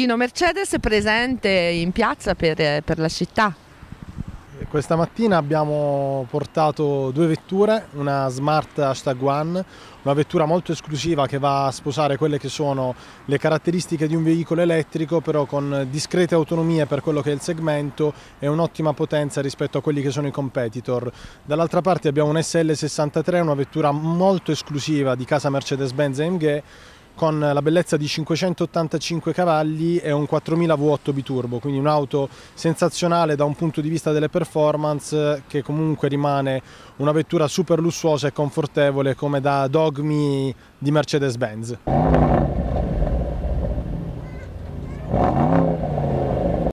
Gino Mercedes presente in piazza per, per la città. Eh, questa mattina abbiamo portato due vetture, una Smart Hashtag One, una vettura molto esclusiva che va a sposare quelle che sono le caratteristiche di un veicolo elettrico, però con discrete autonomie per quello che è il segmento e un'ottima potenza rispetto a quelli che sono i competitor. Dall'altra parte abbiamo un SL63, una vettura molto esclusiva di casa Mercedes-Benz AMG con la bellezza di 585 cavalli e un 4000 V8 biturbo, quindi un'auto sensazionale da un punto di vista delle performance che comunque rimane una vettura super lussuosa e confortevole come da dogmi di Mercedes-Benz.